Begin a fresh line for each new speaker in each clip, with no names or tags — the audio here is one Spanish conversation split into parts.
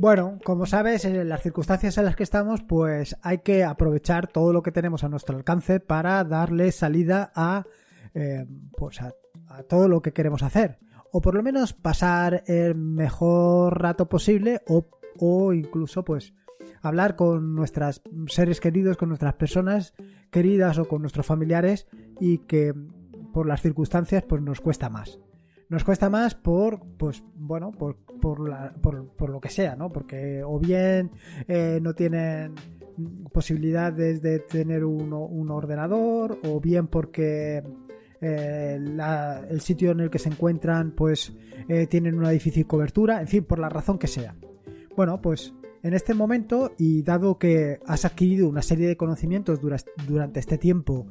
Bueno, como sabes, en las circunstancias en las que estamos, pues hay que aprovechar todo lo que tenemos a nuestro alcance para darle salida a, eh, pues a, todo lo que queremos hacer. O por lo menos pasar el mejor rato posible o, o incluso pues hablar con nuestros seres queridos, con nuestras personas queridas o con nuestros familiares y que por las circunstancias pues nos cuesta más. Nos cuesta más por, pues, bueno, por, por, la, por, por lo que sea, ¿no? Porque o bien eh, no tienen posibilidades de tener un, un ordenador, o bien porque eh, el sitio en el que se encuentran, pues eh, tienen una difícil cobertura, en fin, por la razón que sea. Bueno, pues en este momento, y dado que has adquirido una serie de conocimientos durante este tiempo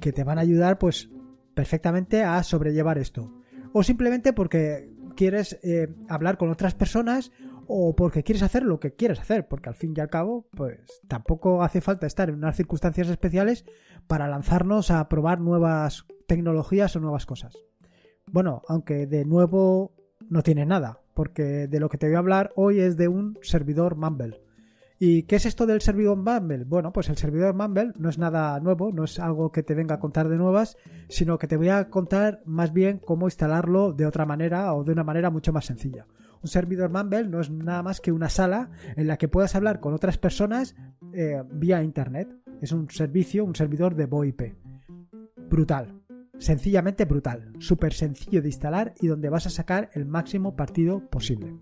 que te van a ayudar, pues perfectamente a sobrellevar esto o simplemente porque quieres eh, hablar con otras personas o porque quieres hacer lo que quieres hacer, porque al fin y al cabo, pues tampoco hace falta estar en unas circunstancias especiales para lanzarnos a probar nuevas tecnologías o nuevas cosas. Bueno, aunque de nuevo no tiene nada, porque de lo que te voy a hablar hoy es de un servidor Mumble. ¿Y qué es esto del servidor Mumble? Bueno, pues el servidor Mumble no es nada nuevo, no es algo que te venga a contar de nuevas, sino que te voy a contar más bien cómo instalarlo de otra manera o de una manera mucho más sencilla. Un servidor Mumble no es nada más que una sala en la que puedas hablar con otras personas eh, vía internet. Es un servicio, un servidor de VoIP. Brutal, sencillamente brutal, súper sencillo de instalar y donde vas a sacar el máximo partido posible.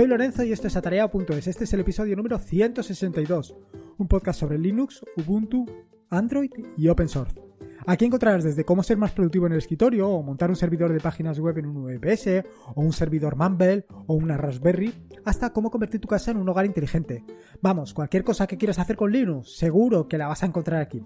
Soy Lorenzo y esto es Atareado.es. Este es el episodio número 162, un podcast sobre Linux, Ubuntu, Android y Open Source. Aquí encontrarás desde cómo ser más productivo en el escritorio, o montar un servidor de páginas web en un VPS, o un servidor Mumble, o una Raspberry, hasta cómo convertir tu casa en un hogar inteligente. Vamos, cualquier cosa que quieras hacer con Linux, seguro que la vas a encontrar aquí.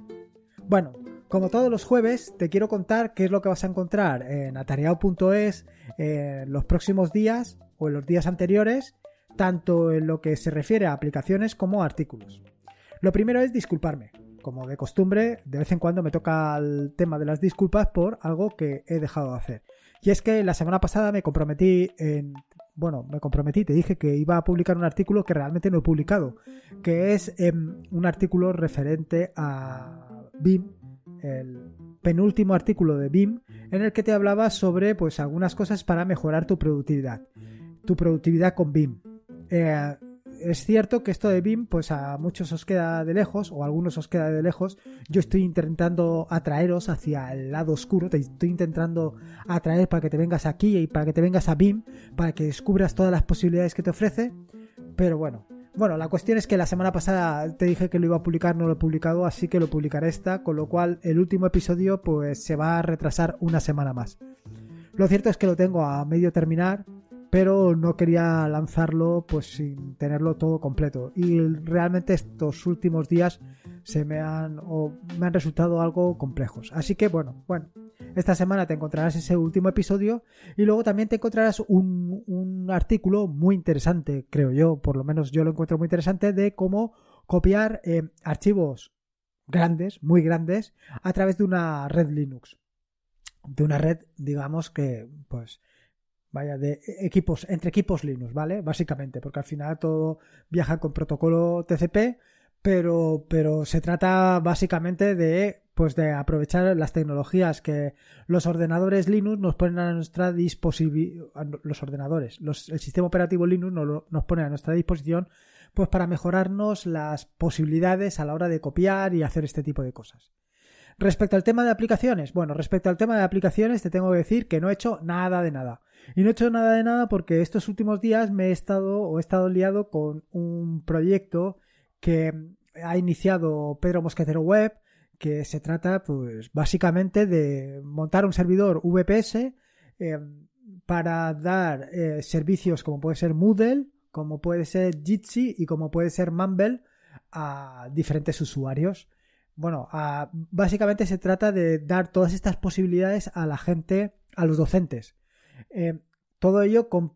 Bueno, como todos los jueves, te quiero contar qué es lo que vas a encontrar en atareado.es en eh, los próximos días o en los días anteriores, tanto en lo que se refiere a aplicaciones como a artículos. Lo primero es disculparme. Como de costumbre, de vez en cuando me toca el tema de las disculpas por algo que he dejado de hacer. Y es que la semana pasada me comprometí en... Bueno, me comprometí, te dije que iba a publicar un artículo que realmente no he publicado, que es em, un artículo referente a BIM, el penúltimo artículo de BIM, en el que te hablaba sobre pues algunas cosas para mejorar tu productividad tu productividad con BIM. Eh, es cierto que esto de BIM, pues a muchos os queda de lejos, o a algunos os queda de lejos. Yo estoy intentando atraeros hacia el lado oscuro, te estoy intentando atraer para que te vengas aquí y para que te vengas a BIM, para que descubras todas las posibilidades que te ofrece. Pero bueno, bueno, la cuestión es que la semana pasada te dije que lo iba a publicar, no lo he publicado, así que lo publicaré esta, con lo cual el último episodio pues se va a retrasar una semana más. Lo cierto es que lo tengo a medio terminar, pero no quería lanzarlo pues sin tenerlo todo completo. Y realmente estos últimos días se me han me han resultado algo complejos. Así que bueno, bueno, esta semana te encontrarás ese último episodio y luego también te encontrarás un, un artículo muy interesante, creo yo, por lo menos yo lo encuentro muy interesante, de cómo copiar eh, archivos grandes, muy grandes, a través de una red Linux. De una red, digamos que, pues, vaya, de equipos, entre equipos Linux, ¿vale? Básicamente, porque al final todo viaja con protocolo TCP, pero, pero se trata básicamente de pues de aprovechar las tecnologías que los ordenadores Linux nos ponen a nuestra disposición, los ordenadores, el sistema operativo Linux nos, nos pone a nuestra disposición pues para mejorarnos las posibilidades a la hora de copiar y hacer este tipo de cosas. Respecto al tema de aplicaciones, bueno, respecto al tema de aplicaciones te tengo que decir que no he hecho nada de nada. Y no he hecho nada de nada porque estos últimos días me he estado o he estado liado con un proyecto que ha iniciado Pedro Mosquetero Web, que se trata pues básicamente de montar un servidor VPS eh, para dar eh, servicios como puede ser Moodle, como puede ser Jitsi y como puede ser Mumble a diferentes usuarios. Bueno, básicamente se trata de dar todas estas posibilidades a la gente, a los docentes. Eh, todo ello con,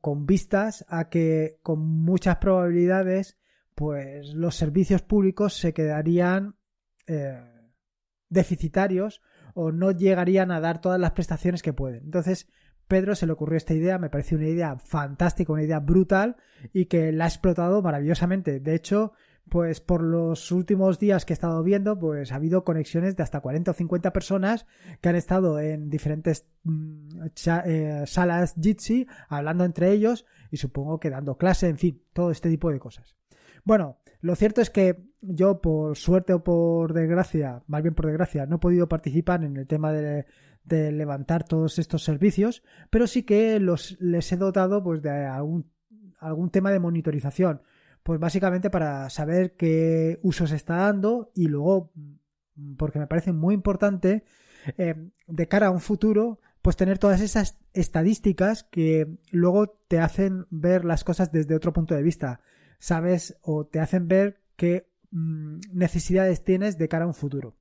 con vistas a que con muchas probabilidades pues los servicios públicos se quedarían eh, deficitarios o no llegarían a dar todas las prestaciones que pueden. Entonces, Pedro se le ocurrió esta idea, me parece una idea fantástica, una idea brutal y que la ha explotado maravillosamente. De hecho, pues por los últimos días que he estado viendo, pues ha habido conexiones de hasta 40 o 50 personas que han estado en diferentes mm, eh, salas Jitsi hablando entre ellos y supongo que dando clase, en fin, todo este tipo de cosas. Bueno, lo cierto es que yo por suerte o por desgracia, más bien por desgracia, no he podido participar en el tema de, levantar todos estos servicios, pero sí que los, les he dotado pues de algún tema de monitorización pues básicamente para saber qué uso se está dando y luego, mm, porque me parece muy importante, eh, de cara a un futuro, pues tener todas esas estadísticas que luego te hacen ver las cosas desde otro punto de vista. Sabes o te hacen ver qué mm, necesidades tienes de cara a un futuro.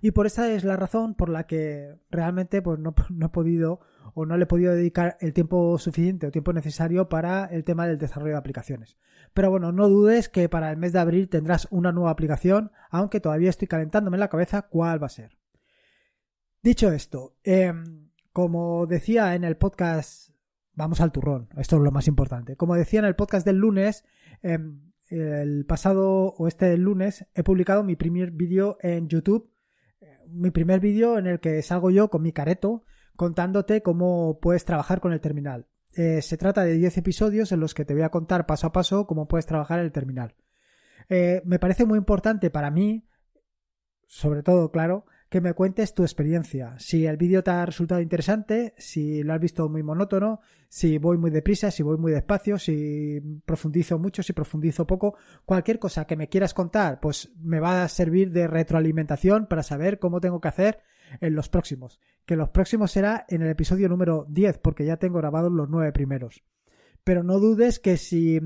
Y por esa es la razón por la que realmente pues, no, he podido o no le he podido dedicar el tiempo suficiente o tiempo necesario para el tema del desarrollo de aplicaciones. Pero bueno, no dudes que para el mes de abril tendrás una nueva aplicación, aunque todavía estoy calentándome la cabeza cuál va a ser. Dicho esto, em, como decía en el podcast, vamos al turrón, esto es lo más importante. Como decía en el podcast del lunes, em, el pasado o este lunes he publicado mi primer vídeo en YouTube mi primer vídeo en el que salgo yo con mi careto contándote cómo puedes trabajar con el terminal. Eh, se trata de 10 episodios en los que te voy a contar paso a paso cómo puedes trabajar el terminal. Eh, me parece muy importante para mí, sobre todo, claro, que me cuentes tu experiencia. Si el vídeo te ha resultado interesante, si lo has visto muy monótono, si voy muy deprisa, si voy muy despacio, si profundizo mucho, si profundizo poco, cualquier cosa que me quieras contar, pues me va a servir de retroalimentación para saber cómo tengo que hacer en los próximos. Que los próximos será en el episodio número 10, porque ya tengo grabados los nueve primeros. Pero no dudes que si...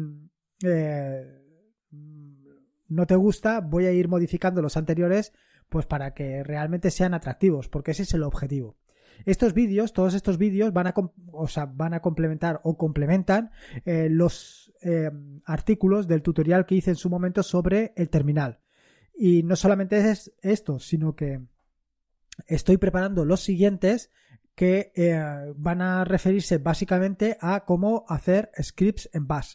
Eh, no te gusta, voy a ir modificando los anteriores pues para que realmente sean atractivos, porque ese es el objetivo. Estos vídeos, todos estos vídeos van a, complementar o complementan eh, los eh, artículos del tutorial que hice en su momento sobre el terminal. Y no solamente es esto, sino que estoy preparando los siguientes que eh, van a referirse básicamente a cómo hacer scripts en Bash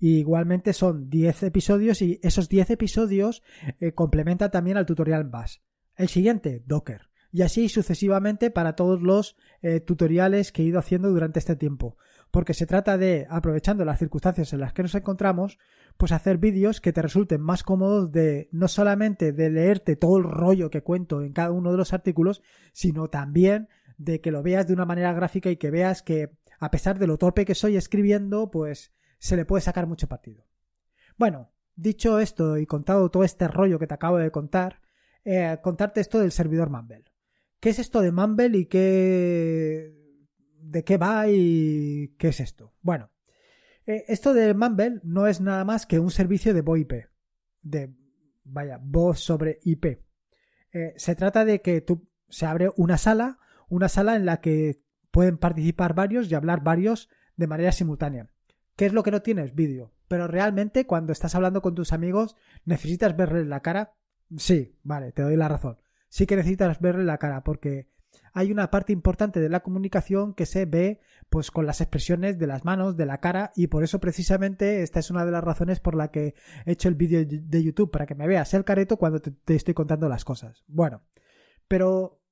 igualmente son 10 episodios y esos 10 episodios complementa eh, complementan también al tutorial más El siguiente, Docker. Y así sucesivamente para todos los eh, tutoriales que he ido haciendo durante este tiempo. Porque se trata de, aprovechando las circunstancias en las que nos encontramos, pues hacer vídeos que te resulten más cómodos de no solamente de leerte todo el rollo que cuento en cada uno de los artículos, sino también de que lo veas de una manera gráfica y que veas que a pesar de lo torpe que soy escribiendo, pues se le puede sacar mucho partido. Bueno, dicho esto y contado todo este rollo que te acabo de contar, eh, contarte esto del servidor Mumble. ¿Qué es esto de Mumble y qué... de qué va y qué es esto? Bueno, eh, esto de Mumble no es nada más que un servicio de VoIP, de, vaya, voz sobre IP. Eh, se trata de que tú se abre una sala, una sala en la que pueden participar varios y hablar varios de manera simultánea. ¿Qué es lo que no tienes? Vídeo. Pero realmente cuando estás hablando con tus amigos, ¿necesitas verles la cara? Sí, vale, te doy la razón. Sí que necesitas verle la cara porque hay una parte importante de la comunicación que se ve pues con las expresiones de las manos, de la cara y por eso precisamente esta es una de las razones por la que he hecho el vídeo de YouTube para que me veas el careto cuando te, estoy contando las cosas. Bueno, pero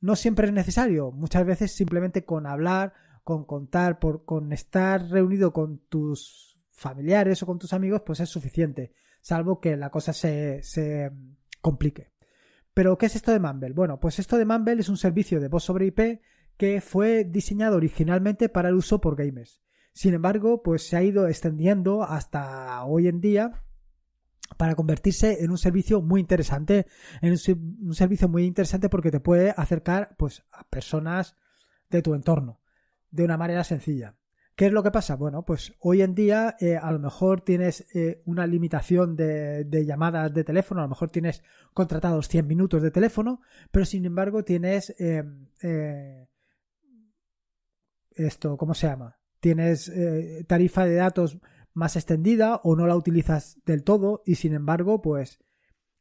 no siempre es necesario, muchas veces simplemente con hablar con contar, por, con estar reunido con tus familiares o con tus amigos, pues es suficiente, salvo que la cosa se, se mm, complique. Pero, ¿qué es esto de Mumble? Bueno, pues esto de Mumble es un servicio de voz sobre IP que fue diseñado originalmente para el uso por gamers. Sin embargo, pues se ha ido extendiendo hasta hoy en día para convertirse en un servicio muy interesante, en un, servicio muy interesante porque te puede acercar pues a personas de tu entorno de una manera sencilla. ¿Qué es lo que pasa? Bueno, pues hoy en día eh, a lo mejor tienes eh, una limitación de, llamadas de teléfono, a lo mejor tienes contratados 100 minutos de teléfono, pero sin embargo tienes em, eh, esto, ¿cómo se llama? Tienes tarifa de datos más extendida o no la utilizas del todo y sin embargo, pues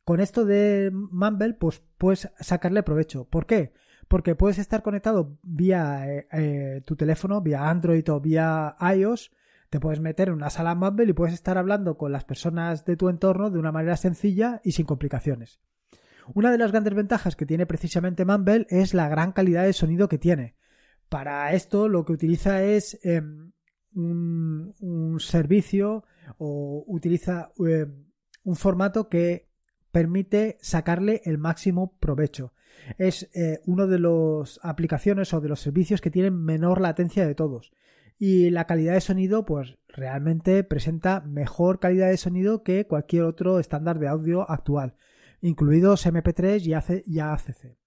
con esto de Mumble, pues puedes sacarle provecho. ¿Por qué? porque puedes estar conectado vía eh, eh, tu teléfono, vía Android o vía iOS. Te puedes meter en una sala Mumble y puedes estar hablando con las personas de tu entorno de una manera sencilla y sin complicaciones. Una de las grandes ventajas que tiene precisamente Mumble es la gran calidad de sonido que tiene. Para esto lo que utiliza es em, un, servicio o utiliza em, un formato que permite sacarle el máximo provecho es una eh, uno de las aplicaciones o de los servicios que tienen menor latencia de todos. Y la calidad de sonido, pues realmente presenta mejor calidad de sonido que cualquier otro estándar de audio actual, incluidos MP3 y ACC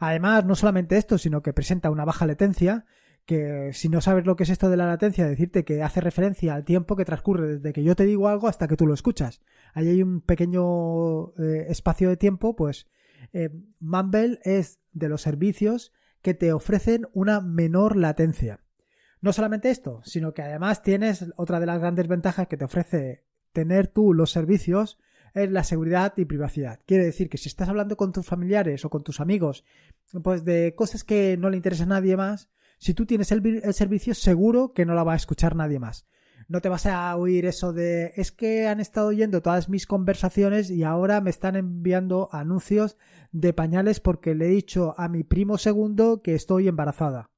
Además, no solamente esto, sino que presenta una baja latencia, que si no sabes lo que es esto de la latencia, decirte que hace referencia al tiempo que transcurre desde que yo te digo algo hasta que tú lo escuchas. Ahí hay un pequeño eh, espacio de tiempo, pues eh, Mumble es de los servicios que te ofrecen una menor latencia. No solamente esto, sino que además tienes otra de las grandes ventajas que te ofrece tener tú los servicios es la seguridad y privacidad. Quiere decir que si estás hablando con tus familiares o con tus amigos, pues de cosas que no le interesa a nadie más, si tú tienes el servicio, seguro que no la va a escuchar nadie más no te vas a oír eso de es que han estado oyendo todas mis conversaciones y ahora me están enviando anuncios de pañales porque le he dicho a mi primo segundo que estoy embarazada.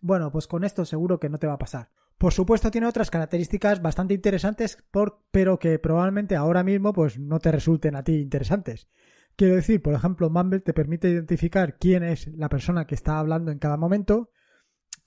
Bueno, pues con esto seguro que no te va a pasar. Por supuesto tiene otras características bastante interesantes, pero que probablemente ahora mismo pues no te resulten a ti interesantes. Quiero decir, por ejemplo, Mumble te permite identificar quién es la persona que está hablando en cada momento,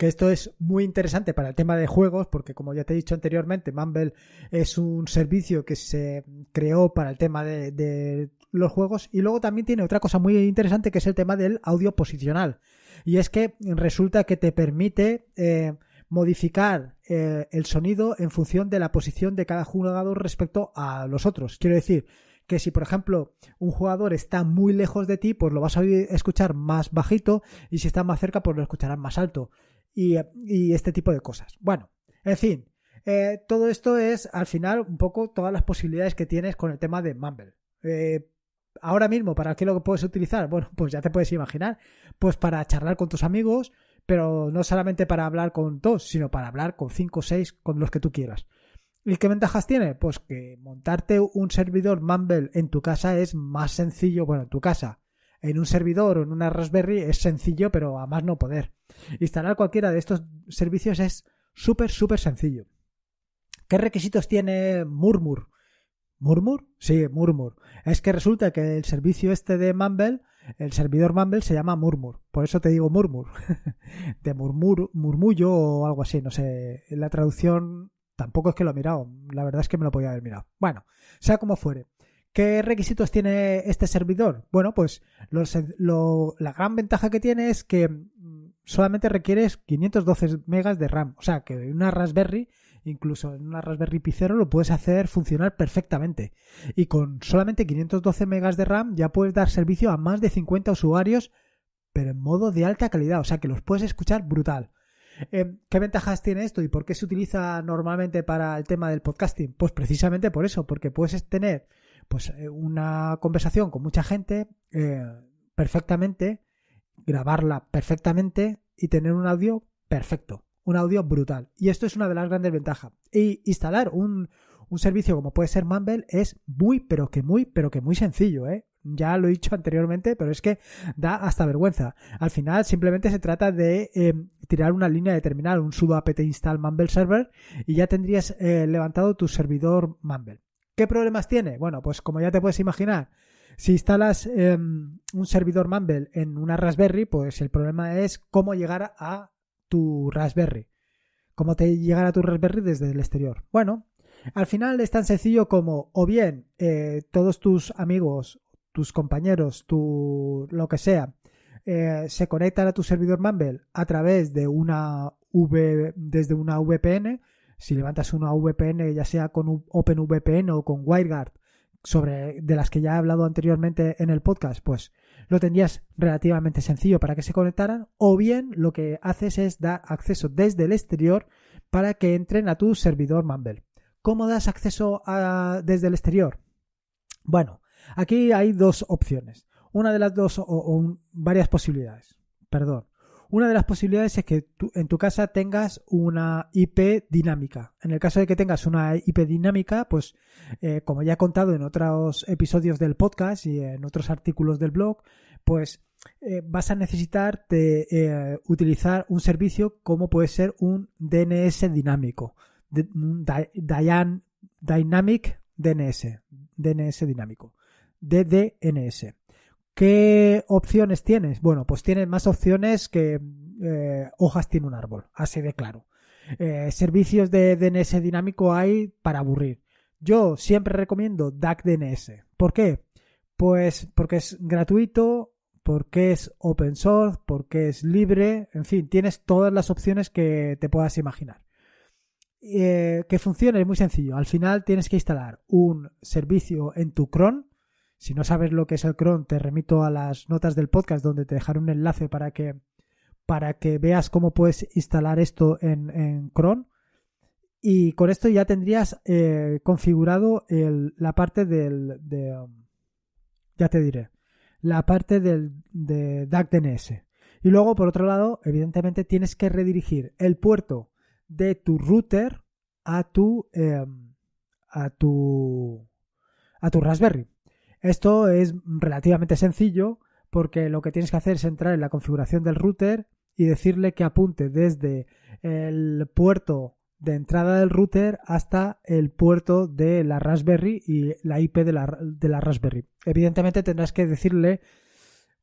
que esto es muy interesante para el tema de juegos, porque como ya te he dicho anteriormente, Mumble es un servicio que se creó para el tema de, los juegos y luego también tiene otra cosa muy interesante que es el tema del audio posicional. Y es que resulta que te permite... Eh, modificar eh, el sonido en función de la posición de cada jugador respecto a los otros. Quiero decir que si por ejemplo un jugador está muy lejos de ti, pues lo vas a escuchar más bajito y si está más cerca, pues lo escucharás más alto y, este tipo de cosas. Bueno, en fin, eh, todo esto es al final un poco todas las posibilidades que tienes con el tema de Mumble. Eh, ahora mismo, ¿para qué lo puedes utilizar? Bueno, pues ya te puedes imaginar, pues para charlar con tus amigos, pero no solamente para hablar con dos, sino para hablar con cinco o seis, con los que tú quieras. ¿Y qué ventajas tiene? Pues que montarte un servidor Mumble en tu casa es más sencillo, bueno, en tu casa, en un servidor o en una Raspberry es sencillo, pero a más no poder. Instalar cualquiera de estos servicios es súper, súper sencillo. ¿Qué requisitos tiene Murmur? ¿Murmur? Sí, Murmur. Es que resulta que el servicio este de Mumble, el servidor Mumble se llama Murmur. Por eso te digo Murmur. de murmur, murmullo o algo así, no sé. La traducción tampoco es que lo he mirado. La verdad es que me lo podía haber mirado. Bueno, sea como fuere. ¿Qué requisitos tiene este servidor? Bueno, pues la gran ventaja que tiene es que mm, solamente requieres 512 megas de RAM. O sea, que una Raspberry, incluso en una Raspberry Pi lo puedes hacer funcionar perfectamente. Y con solamente 512 megas de RAM ya puedes dar servicio a más de 50 usuarios, pero en modo de alta calidad. O sea, que los puedes escuchar brutal. Em, ¿Qué ventajas tiene esto y por qué se utiliza normalmente para el tema del podcasting? Pues precisamente por eso, porque puedes tener pues eh, una conversación con mucha gente eh, perfectamente, grabarla perfectamente y tener un audio perfecto, un audio brutal. Y esto es una de las grandes ventajas. Y instalar un, un servicio como puede ser Mumble es muy, pero que muy, pero que muy sencillo, ¿eh? Ya lo he dicho anteriormente, pero es que da hasta vergüenza. Al final simplemente se trata de em, tirar una línea de terminal, un sudo apt install mumble server y ya tendrías eh, levantado tu servidor mumble. ¿Qué problemas tiene? Bueno, pues como ya te puedes imaginar, si instalas em, un servidor Mumble en una Raspberry, pues el problema es cómo llegar a tu Raspberry. Cómo te llegar a tu Raspberry desde el exterior. Bueno, al final es tan sencillo como o bien eh, todos tus amigos, tus compañeros, tu lo que sea, eh, se conectan a tu servidor Mumble a través de una V desde una VPN si levantas una VPN, ya sea con OpenVPN o con WireGuard, sobre de las que ya he hablado anteriormente en el podcast, pues lo tendrías relativamente sencillo para que se conectaran, o bien lo que haces es dar acceso desde el exterior para que entren a tu servidor Mumble. ¿Cómo das acceso desde el exterior? Bueno, aquí hay dos opciones. Una de las dos o, o varias posibilidades. Perdón. Una de las posibilidades es que en tu casa tengas una IP dinámica. En el caso de que tengas una IP dinámica, pues eh, como ya he contado en otros episodios del podcast y en otros artículos del blog, pues eh, vas a necesitar eh, utilizar un servicio como puede ser un DNS dinámico, Dynamic DNS, DNS dinámico, DDNS. ¿Qué opciones tienes? Bueno, pues tienes más opciones que eh, hojas tiene un árbol, así de claro. Eh, servicios de DNS dinámico hay para aburrir. Yo siempre recomiendo DNS. ¿Por qué? Pues porque es gratuito, porque es open source, porque es libre, en fin, tienes todas las opciones que te puedas imaginar. Eh, que funcione es muy sencillo. Al final tienes que instalar un servicio en tu cron si no sabes lo que es el cron, te remito a las notas del podcast donde te dejaré un enlace para que, para que veas cómo puedes instalar esto en, en cron. Y con esto ya tendrías eh, configurado la parte del... De, um, ya te diré. La parte del, de DNS. Y luego, por otro lado, evidentemente tienes que redirigir el puerto de tu router a tu, em, a tu, a tu Raspberry. Esto es relativamente sencillo porque lo que tienes que hacer es entrar en la configuración del router y decirle que apunte desde el puerto de entrada del router hasta el puerto de la Raspberry y la IP de la, Raspberry. Evidentemente tendrás que decirle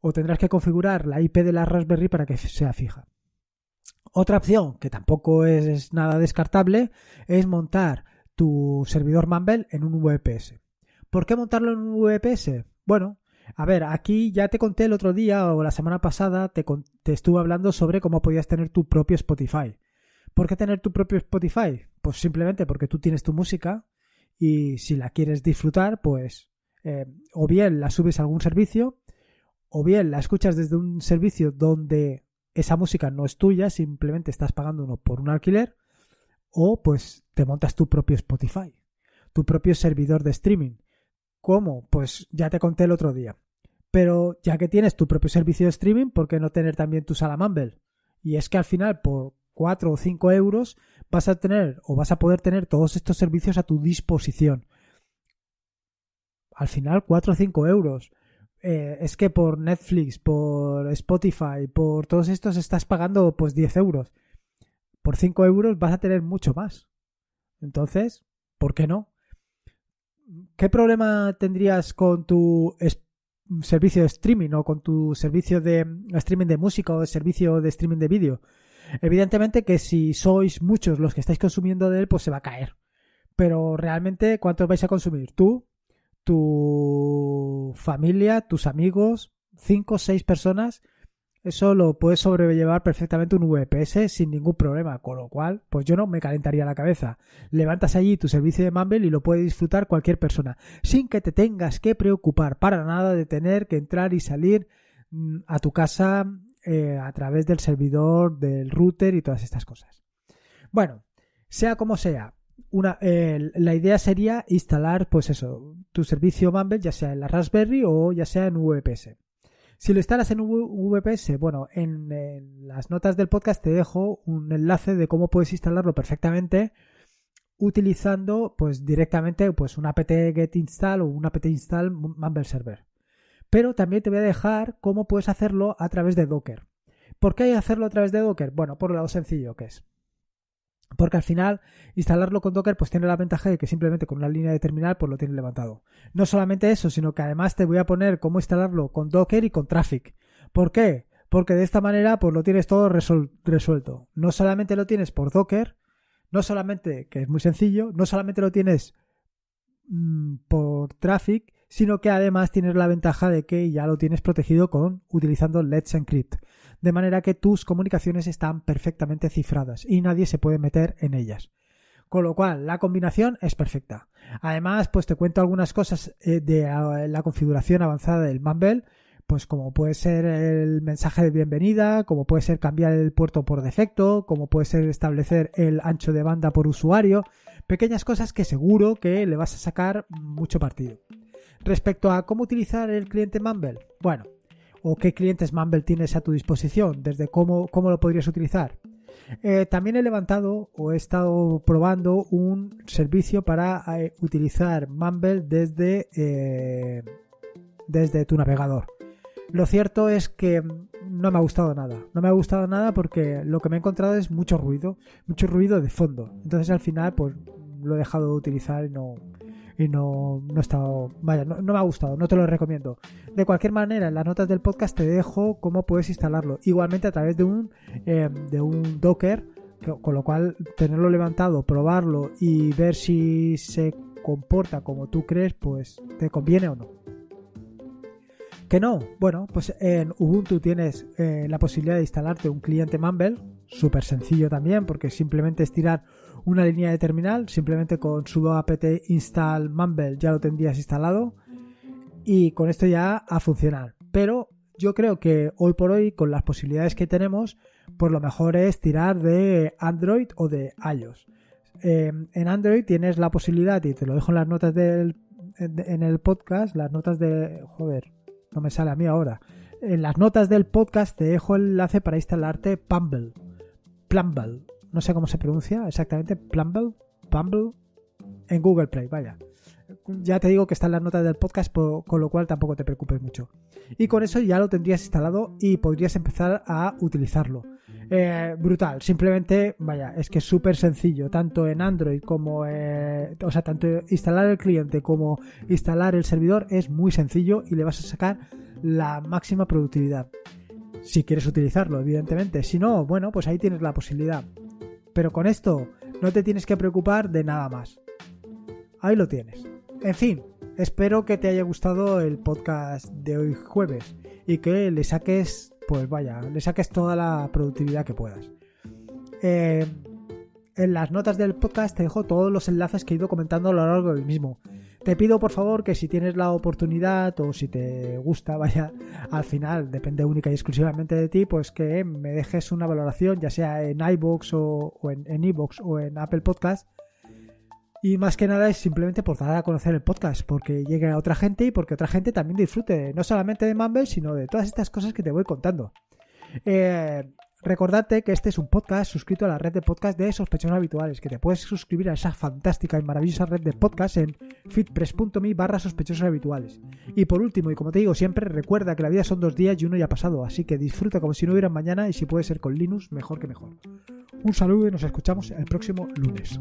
o tendrás que configurar la IP de la Raspberry para que sea fija. Otra opción, que tampoco es, nada descartable, es montar tu servidor Mumble en un VPS. ¿Por qué montarlo en un VPS? Bueno, a ver, aquí ya te conté el otro día o la semana pasada, te, estuve hablando sobre cómo podías tener tu propio Spotify. ¿Por qué tener tu propio Spotify? Pues simplemente porque tú tienes tu música y si la quieres disfrutar, pues eh, o bien la subes a algún servicio, o bien la escuchas desde un servicio donde esa música no es tuya, simplemente estás pagando uno por un alquiler, o pues te montas tu propio Spotify, tu propio servidor de streaming. ¿Cómo? Pues ya te conté el otro día. Pero ya que tienes tu propio servicio de streaming, ¿por qué no tener también tu sala Mumble? Y es que al final, por 4 o 5 euros, vas a tener o vas a poder tener todos estos servicios a tu disposición. Al final, 4 o 5 euros. Eh, es que por Netflix, por Spotify, por todos estos estás pagando pues 10 euros. Por 5 euros vas a tener mucho más. Entonces, ¿por qué no? ¿qué problema tendrías con tu servicio de streaming o con tu servicio de streaming de música o de servicio de streaming de vídeo? Evidentemente que si sois muchos los que estáis consumiendo de él, pues se va a caer. Pero realmente, ¿cuántos vais a consumir? Tú, tu familia, tus amigos, cinco, o seis personas eso lo puede sobrellevar perfectamente un VPS sin ningún problema, con lo cual, pues yo no me calentaría la cabeza. Levantas allí tu servicio de Mumble y lo puede disfrutar cualquier persona, sin que te tengas que preocupar para nada de tener que entrar y salir mm, a tu casa eh, a través del servidor, del router y todas estas cosas. Bueno, sea como sea, la idea sería instalar, pues eso, tu servicio Mumble, ya sea en la Raspberry o ya sea en VPS. Si lo instalas en VPS, bueno, en, las notas del podcast te dejo un enlace de cómo puedes instalarlo perfectamente utilizando pues directamente pues un apt get install o un apt install mumble server. Pero también te voy a dejar cómo puedes hacerlo a través de Docker. ¿Por qué hay que hacerlo a través de Docker? Bueno, por lado sencillo que es. Porque al final, instalarlo con Docker, pues tiene la ventaja de que simplemente con una línea de terminal, pues lo tienes levantado. No solamente eso, sino que además te voy a poner cómo instalarlo con Docker y con Traffic. ¿Por qué? Porque de esta manera, pues lo tienes todo resuelto. No solamente lo tienes por Docker, no solamente, que es muy sencillo, no solamente lo tienes mm, por Traffic, sino que además tienes la ventaja de que ya lo tienes protegido con utilizando Let's Encrypt, de manera que tus comunicaciones están perfectamente cifradas y nadie se puede meter en ellas. Con lo cual, la combinación es perfecta. Además, pues te cuento algunas cosas eh, de eh, la configuración avanzada del Mumble, pues como puede ser el mensaje de bienvenida, como puede ser cambiar el puerto por defecto, como puede ser establecer el ancho de banda por usuario, pequeñas cosas que seguro que le vas a sacar mucho partido. Respecto a cómo utilizar el cliente Mumble, bueno, o qué clientes Mumble tienes a tu disposición, desde cómo, cómo lo podrías utilizar. Eh, también he levantado o he estado probando un servicio para eh, utilizar Mumble desde, eh, desde tu navegador. Lo cierto es que no me ha gustado nada. No me ha gustado nada porque lo que me he encontrado es mucho ruido, mucho ruido de fondo. Entonces al final pues lo he dejado de utilizar y no, y no, he estado, vaya, no, me ha gustado, no te lo recomiendo. De cualquier manera, en las notas del podcast te dejo cómo puedes instalarlo, igualmente a través de un, em, de un Docker, con lo cual tenerlo levantado, probarlo y ver si se comporta como tú crees, pues te conviene o no. ¿Que no? Bueno, pues en Ubuntu tienes eh, la posibilidad de instalarte un cliente Mumble, súper sencillo también, porque simplemente es tirar una línea de terminal, simplemente con sudo apt install mumble ya lo tendrías instalado y con esto ya a funcionar. Pero yo creo que hoy por hoy, con las posibilidades que tenemos, pues lo mejor es tirar de Android o de iOS. Eh, en Android tienes la posibilidad, y te lo dejo en las notas del en el podcast, las notas de. Joder, no me sale a mí ahora. En las notas del podcast te dejo el enlace para instalarte Pumble. Plumble no sé cómo se pronuncia exactamente, Plumble, Pumble en Google Play, vaya. Ya te digo que en las notas del podcast, con lo cual tampoco te preocupes mucho. Y con eso ya lo tendrías instalado y podrías empezar a utilizarlo. Eh, brutal, simplemente, vaya, es que es súper sencillo, tanto en Android como, en. Eh, o sea, tanto instalar el cliente como instalar el servidor es muy sencillo y le vas a sacar la máxima productividad. Si quieres utilizarlo, evidentemente. Si no, bueno, pues ahí tienes la posibilidad pero con esto no te tienes que preocupar de nada más. Ahí lo tienes. En fin, espero que te haya gustado el podcast de hoy jueves y que le saques, pues vaya, le saques toda la productividad que puedas. Eh, en las notas del podcast te dejo todos los enlaces que he ido comentando a lo largo del mismo. Te pido por favor que si tienes la oportunidad o si te gusta, vaya, al final depende única y exclusivamente de ti, pues que me dejes una valoración, ya sea en iBox o, en, en o en Apple Podcast. Y más que nada es simplemente por dar a conocer el podcast, porque llegue a otra gente y porque otra gente también disfrute, no solamente de Mumble, sino de todas estas cosas que te voy contando. Eh, Recordate que este es un podcast suscrito a la red de podcast de sospechosos habituales, que te puedes suscribir a esa fantástica y maravillosa red de podcast en fitpress.me barra sospechosos habituales. Y por último, y como te digo siempre, recuerda que la vida son dos días y uno ya ha pasado, así que disfruta como si no hubiera mañana y si puede ser con Linux, mejor que mejor. Un saludo y nos escuchamos el próximo lunes.